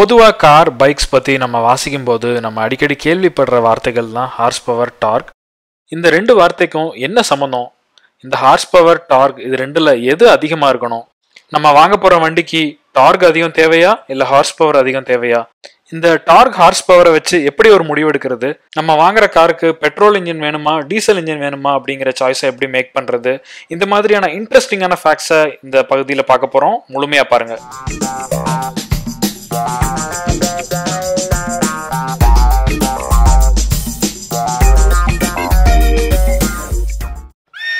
பொதுவாக car bikes பற்றி நம்ம வாசிக்கும் போது நம்ம அடிக்கடி கேள்விப்படுற வார்த்தைகள் தான் ஹார்ஸ் பவர் டார்க் இந்த ரெண்டு வார்த்தைக்கும் என்ன சம்மந்தம் இந்த ஹார்ஸ் பவர் டார்க் இது ரெண்டில் எது அதிகமாக இருக்கணும் நம்ம வாங்க போகிற வண்டிக்கு டார்க் அதிகம் தேவையா இல்லை ஹார்ஸ் பவர் அதிகம் தேவையா இந்த டார்க் ஹார்ஸ் பவரை வச்சு எப்படி ஒரு முடிவு எடுக்கிறது நம்ம வாங்குற காருக்கு பெட்ரோல் இன்ஜின் வேணுமா டீசல் இன்ஜின் வேணுமா அப்படிங்கிற சாய்ஸை எப்படி மேக் பண்ணுறது இந்த மாதிரியான இன்ட்ரெஸ்டிங்கான ஃபேக்ட்ஸை இந்த பகுதியில் பார்க்க போகிறோம் முழுமையாக பாருங்கள்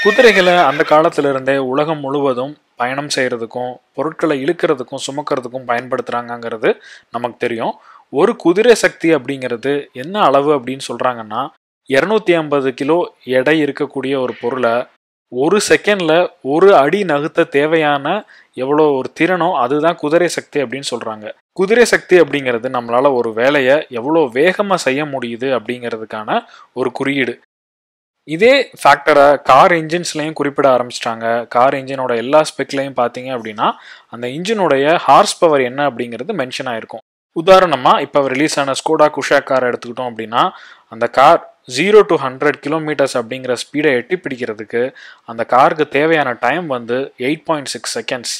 குதிரைகளை அந்த காலத்துல இருந்தே உலகம் முழுவதும் பயணம் செய்கிறதுக்கும் பொருட்களை இழுக்கிறதுக்கும் சுமக்கிறதுக்கும் பயன்படுத்துகிறாங்கங்கிறது நமக்கு தெரியும் ஒரு குதிரை சக்தி அப்படிங்கிறது என்ன அளவு அப்படின்னு சொல்கிறாங்கன்னா இரநூத்தி ஐம்பது கிலோ எடை இருக்கக்கூடிய ஒரு பொருளை ஒரு செகண்டில் ஒரு அடி நகுத்த தேவையான எவ்வளோ ஒரு திறனோ அதுதான் குதிரை சக்தி அப்படின்னு சொல்கிறாங்க குதிரை சக்தி அப்படிங்கிறது நம்மளால் ஒரு வேலையை எவ்வளோ வேகமாக செய்ய முடியுது அப்படிங்கிறதுக்கான ஒரு குறியீடு இதே ஃபேக்டரை கார் இன்ஜின்ஸ்லையும் குறிப்பிட ஆரம்பிச்சிட்டாங்க கார் இன்ஜினோட எல்லா ஸ்பெக்லையும் பார்த்தீங்க அப்படின்னா அந்த இன்ஜினுடைய ஹார்ஸ் பவர் என்ன அப்படிங்கிறது மென்ஷன் ஆயிருக்கும் உதாரணமாக இப்போ ரிலீஸ் ஆன ஸ்கோடா குஷா கார் எடுத்துக்கிட்டோம் அப்படின்னா அந்த car zero to hundred kilometres அப்படிங்கிற ஸ்பீடை எட்டி பிடிக்கிறதுக்கு அந்த காருக்கு தேவையான டைம் வந்து எயிட் பாயிண்ட் சிக்ஸ் செகண்ட்ஸ்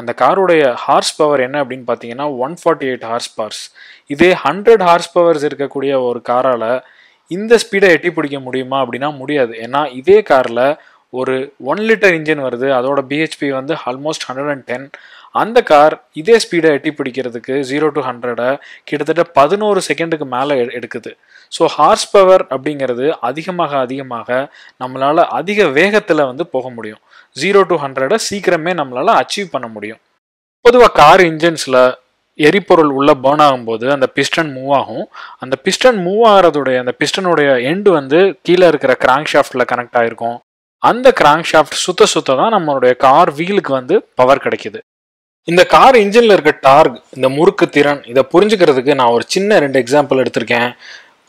அந்த காருடைய ஹார்ஸ் பவர் என்ன அப்படின்னு பார்த்தீங்கன்னா one forty eight horsepowers இதே ஹண்ட்ரட் ஹார்ஸ் பவர்ஸ் இருக்கக்கூடிய ஒரு காரால் இந்த ஸ்பீடை எட்டி பிடிக்க முடியுமா அப்படின்னா முடியாது ஏன்னா இதே காரில் ஒரு ஒன் லிட்டர் இன்ஜின் வருது அதோட பிஹெச்பி வந்து ஆல்மோஸ்ட் ஹண்ட்ரட் அண்ட் டென் அந்த கார் இதே ஸ்பீடை எட்டி பிடிக்கிறதுக்கு ஜீரோ டு ஹண்ட்ரடை கிட்டத்தட்ட பதினோரு செகண்டுக்கு மேலே எடுக்குது ஸோ ஹார்ஸ் பவர் அப்படிங்கிறது அதிகமாக அதிகமாக நம்மளால் அதிக வேகத்தில் வந்து போக முடியும் ஜீரோ டு ஹண்ட்ரடை சீக்கிரமே நம்மளால் அச்சீவ் பண்ண முடியும் பொதுவாக கார் இன்ஜின்ஸில் எரிபொருள் உள்ளே பேர்ன் ஆகும்போது அந்த பிஸ்டன் மூவ் ஆகும் அந்த பிஸ்டன் மூவ் ஆகிறதுடைய அந்த பிஸ்டனுடைய எண்டு வந்து கீழே இருக்கிற கிராங்க் ஷாஃப்டில் கனெக்ட் ஆகிருக்கும் அந்த கிராங்க் ஷாஃப்ட் சுத்த சுத்த தான் நம்மளுடைய கார் வீலுக்கு வந்து பவர் கிடைக்குது இந்த கார் இன்ஜினில் இருக்க டார்க் இந்த முறுக்கு திறன் இதை புரிஞ்சுக்கிறதுக்கு நான் ஒரு சின்ன ரெண்டு எக்ஸாம்பிள் எடுத்திருக்கேன்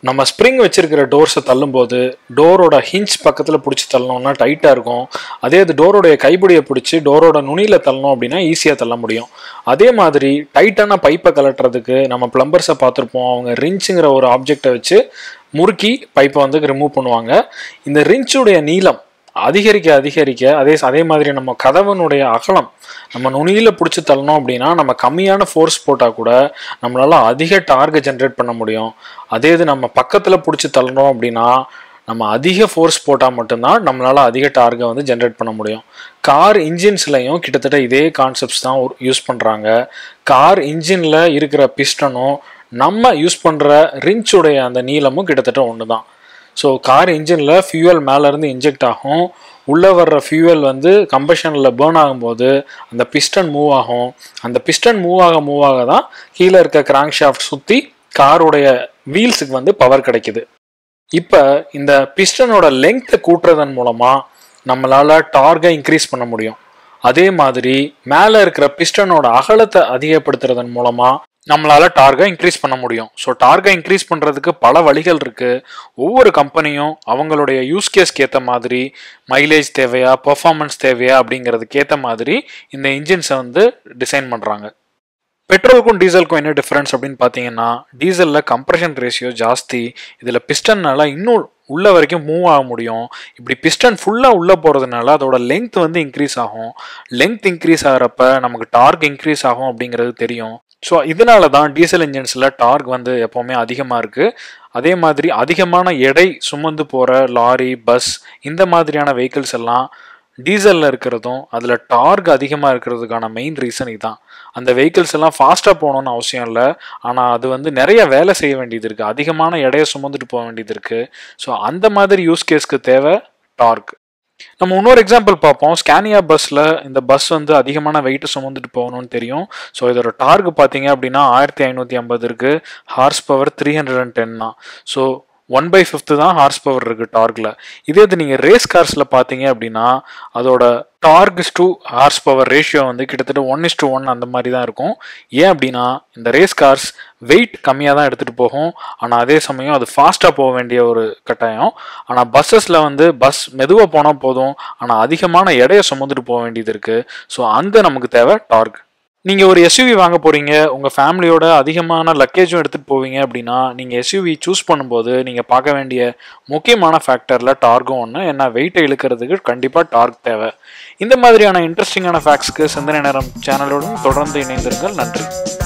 நம்ம ஸ்ப்ரிங் வச்சிருக்கிற டோர்ஸை தள்ளும்போது டோரோட ஹிஞ்ச் பக்கத்தில் பிடிச்சி தள்ளணும்னா டைட்டாக இருக்கும் அதே அது டோரோடைய கைப்பிடியை பிடிச்சி டோரோட நுனியில் தள்ளணும் அப்படின்னா ஈஸியாக தள்ள முடியும் அதே மாதிரி டைட்டான பைப்பை கலட்டுறதுக்கு நம்ம ப்ளம்பர்ஸை பார்த்துருப்போம் அவங்க ரிஞ்சுங்கிற ஒரு ஆப்ஜெக்டை வச்சு முறுக்கி பைப்பை வந்து ரிமூவ் பண்ணுவாங்க இந்த ரிஞ்சுடைய நீளம் அதிகரிக்க அதிகரிக்க அதே அதே மாதிரி நம்ம கதவனுடைய அகலம் நம்ம நுனியில் பிடிச்சி தள்ளணும் அப்படின்னா நம்ம கம்மியான ஃபோர்ஸ் போட்டால் கூட நம்மளால் அதிக டார்கெட் ஜென்ரேட் பண்ண முடியும் அதே இது நம்ம பக்கத்தில் பிடிச்சி தள்ளணும் அப்படின்னா நம்ம அதிக ஃபோர்ஸ் போட்டால் மட்டும்தான் நம்மளால் அதிக டார்கெட் வந்து ஜென்ரேட் பண்ண முடியும் கார் இன்ஜின்ஸ்லையும் கிட்டத்தட்ட இதே கான்செப்ட்ஸ் தான் யூஸ் பண்ணுறாங்க கார் இன்ஜினில் இருக்கிற பிஸ்டனும் நம்ம யூஸ் பண்ணுற ரிஞ்சுடைய அந்த நீளமும் கிட்டத்தட்ட ஒன்று தான் ஸோ கார் இன்ஜினில் ஃபியூவல் மேலேருந்து இன்ஜெக்ட் ஆகும் உள்ளே வர்ற ஃபியூவல் வந்து கம்பஷனில் பேர்ன் ஆகும்போது அந்த பிஸ்டன் மூவ் ஆகும் அந்த பிஸ்டன் மூவ் ஆக மூவ் ஆக தான் கீழே இருக்க கிராங்க் ஷாஃப்ட் சுற்றி காருடைய வீல்ஸுக்கு வந்து பவர் கிடைக்குது இப்போ இந்த பிஸ்டனோட லெங்க்த்தை கூட்டுறதன் மூலமாக நம்மளால் டார்கை இன்க்ரீஸ் பண்ண முடியும் அதே மாதிரி மேலே இருக்கிற பிஸ்டனோட அகலத்தை அதிகப்படுத்துறதன் மூலமாக நம்மளால டார்கை இன்க்ரீஸ் பண்ண முடியும் ஸோ டார்கை இன்க்ரீஸ் பண்ணுறதுக்கு பல வழிகள் இருக்குது ஒவ்வொரு கம்பெனியும் அவங்களுடைய யூஸ் கேஸ்க்கு ஏற்ற மாதிரி மைலேஜ் தேவையா பர்ஃபார்மன்ஸ் தேவையா அப்படிங்கிறதுக்கு ஏற்ற மாதிரி இந்த இன்ஜின்ஸை வந்து டிசைன் பண்ணுறாங்க பெட்ரோலுக்கும் டீசலுக்கும் என்ன டிஃப்ரென்ஸ் அப்படின்னு பார்த்தீங்கன்னா டீசலில் கம்ப்ரெஷன் ரேஷியோ ஜாஸ்தி இதில் பிஸ்டன்னால இன்னும் உள்ள வரைக்கும் மூவ் ஆக முடியும் இப்படி பிஸ்டன் ஃபுல்லாக உள்ளே போகிறதுனால அதோட லென்த் வந்து இன்க்ரீஸ் ஆகும் லென்த் இன்க்ரீஸ் ஆகிறப்ப நமக்கு டார்க் இன்க்ரீஸ் ஆகும் அப்படிங்கிறது தெரியும் ஸோ இதனால தான் டீசல் இன்ஜின்ஸில் டார்க் வந்து எப்போவுமே அதிகமாக இருக்குது அதே மாதிரி அதிகமான எடை சுமந்து போகிற லாரி பஸ் இந்த மாதிரியான வெஹிக்கிள்ஸ் எல்லாம் டீசலில் இருக்கிறதும் அதில் டார்க் அதிகமாக இருக்கிறதுக்கான மெயின் ரீசன் இதுதான் அந்த வெஹிக்கிள்ஸ் எல்லாம் ஃபாஸ்ட்டாக போகணுன்னு அவசியம் இல்லை ஆனால் அது வந்து நிறைய வேலை செய்ய வேண்டியது இருக்குது அதிகமான எடையை சுமந்துட்டு போக வேண்டியது இருக்குது ஸோ அந்த மாதிரி யூஸ் கேஸ்க்கு தேவை டார்க் நம்ம இன்னொரு எக்ஸாம்பிள் பார்ப்போம் ஸ்கேனியா பஸ்ஸில் இந்த பஸ் வந்து அதிகமான வெயிட் சுமந்துட்டு போகணும்னு தெரியும் ஸோ இதோட டார்க் பார்த்தீங்க அப்படின்னா ஆயிரத்தி ஐநூற்றி ஐம்பது இருக்குது horsepower three hundred and டென்னா ஸோ ஒன் பை ஃபிஃப்த்து தான் ஹார்ஸ் பவர் இருக்குது டார்கில் இதே இது நீங்கள் ரேஸ் கார்ஸில் பார்த்தீங்க அப்படின்னா அதோட torques to horsepower ratio வந்து கிட்டத்தட்ட ஒன் இஸ் டு ஒன் அந்த மாதிரி தான் இருக்கும் ஏன் அப்படின்னா இந்த ரேஸ் கார்ஸ் வெயிட் கம்மியாக தான் எடுத்துகிட்டு போகும் ஆனால் அதே சமயம் அது ஃபாஸ்ட்டாக போக வேண்டிய ஒரு கட்டாயம் ஆனால் பஸ்ஸஸில் வந்து பஸ் மெதுவாக போனால் போதும் ஆனால் அதிகமான எடையை சுமந்துட்டு போக வேண்டியது இருக்குது ஸோ அந்த நமக்கு தேவை டார்க் நீங்கள் ஒரு எஸ்யூவி வாங்க போகிறீங்க உங்கள் ஃபேமிலியோட அதிகமான லக்கேஜும் எடுத்துகிட்டு போவீங்க அப்படின்னா நீங்கள் எஸ்யூவி சூஸ் பண்ணும்போது நீங்கள் பார்க்க வேண்டிய முக்கியமான ஃபேக்டரில் டார்கும் ஒன்று ஏன்னா வெயிட்டை இழுக்கிறதுக்கு கண்டிப்பாக டார்க் தேவை இந்த மாதிரியான இன்ட்ரெஸ்டிங்கான ஃபேக்ட்ஸ்க்கு சிந்தனை நேரம் சேனலோடும் தொடர்ந்து இணைந்திருங்கள் நன்றி